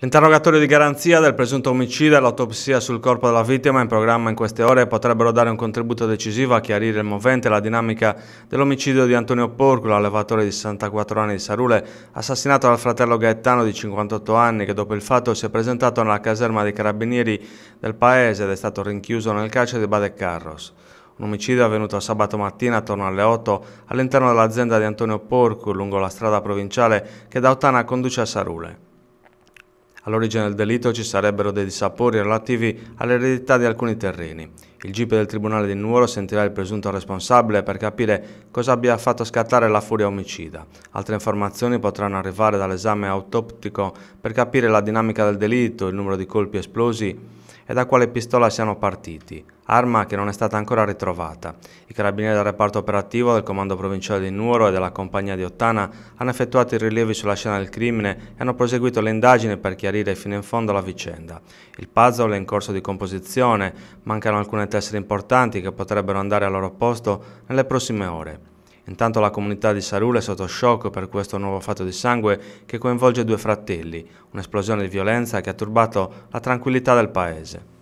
L'interrogatorio di garanzia del presunto omicida e l'autopsia sul corpo della vittima in programma in queste ore potrebbero dare un contributo decisivo a chiarire il movente e la dinamica dell'omicidio di Antonio Porcula, allevatore di 64 anni di Sarule, assassinato dal fratello Gaetano di 58 anni che dopo il fatto si è presentato nella caserma dei carabinieri del paese ed è stato rinchiuso nel carcere di Badecarros. Un omicidio avvenuto sabato mattina attorno alle 8 all'interno dell'azienda di Antonio Porcu lungo la strada provinciale che da Otana conduce a Sarule. All'origine del delitto ci sarebbero dei sapori relativi all'eredità di alcuni terreni. Il GIP del Tribunale di Nuoro sentirà il presunto responsabile per capire cosa abbia fatto scattare la furia omicida. Altre informazioni potranno arrivare dall'esame autoptico per capire la dinamica del delitto, il numero di colpi esplosi e da quale pistola siano partiti, arma che non è stata ancora ritrovata. I carabinieri del reparto operativo del Comando Provinciale di Nuoro e della Compagnia di Ottana hanno effettuato i rilievi sulla scena del crimine e hanno proseguito le indagini per chiarire fino in fondo la vicenda. Il puzzle è in corso di composizione, mancano alcune tessere importanti che potrebbero andare al loro posto nelle prossime ore. Intanto la comunità di Sarula è sotto shock per questo nuovo fatto di sangue che coinvolge due fratelli, un'esplosione di violenza che ha turbato la tranquillità del paese.